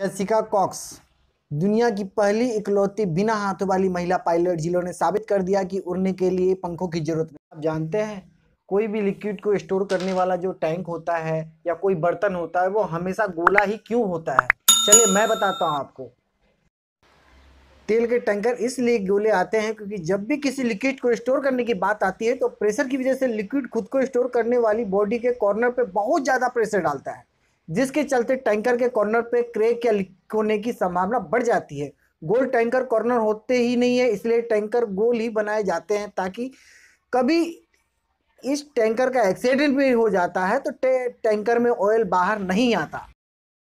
Jessica COX दुनिया की पहली इकलौती बिना हाथों वाली महिला पायलट जिन्होंने साबित कर दिया कि उड़ने के लिए पंखों की जरूरत नहीं आप जानते हैं कोई भी लिक्विड को स्टोर करने वाला जो टैंक होता है या कोई बर्तन होता है वो हमेशा गोला ही क्यों होता है चलिए मैं बताता हूँ आपको तेल के टैंकर इसलिए गोले आते हैं क्योंकि जब भी किसी लिक्विड को स्टोर करने की बात आती है तो प्रेशर की वजह से लिक्विड खुद को स्टोर करने वाली बॉडी के कॉर्नर पर बहुत ज़्यादा प्रेशर डालता है जिसके चलते टैंकर के कॉर्नर पे क्रेक या लीक होने की संभावना बढ़ जाती है गोल टैंकर कॉर्नर होते ही नहीं है इसलिए टैंकर गोल ही बनाए जाते हैं ताकि कभी इस टैंकर का एक्सीडेंट भी हो जाता है तो टैंकर में ऑयल बाहर नहीं आता